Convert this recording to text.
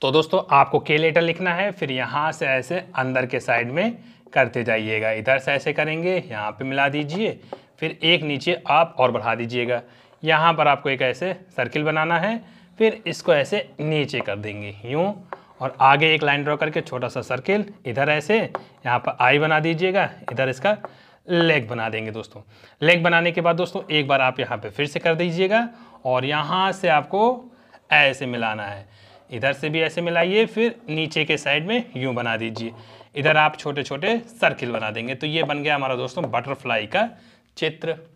तो दोस्तों आपको के लेटर लिखना है फिर यहाँ से ऐसे अंदर के साइड में करते जाइएगा इधर से ऐसे करेंगे यहाँ पे मिला दीजिए फिर एक नीचे आप और बढ़ा दीजिएगा यहाँ पर आपको एक ऐसे सर्किल बनाना है फिर इसको ऐसे नीचे कर देंगे यूँ और आगे एक लाइन ड्रॉ करके छोटा सा सर्किल इधर ऐसे यहाँ पर आई बना दीजिएगा इधर इसका लेग बना देंगे दोस्तों लेग बनाने के बाद दोस्तों एक बार आप यहाँ पर फिर से कर दीजिएगा और यहाँ से आपको ऐसे मिलाना है इधर से भी ऐसे मिलाइए फिर नीचे के साइड में यूँ बना दीजिए इधर आप छोटे छोटे सर्किल बना देंगे तो ये बन गया हमारा दोस्तों बटरफ्लाई का चित्र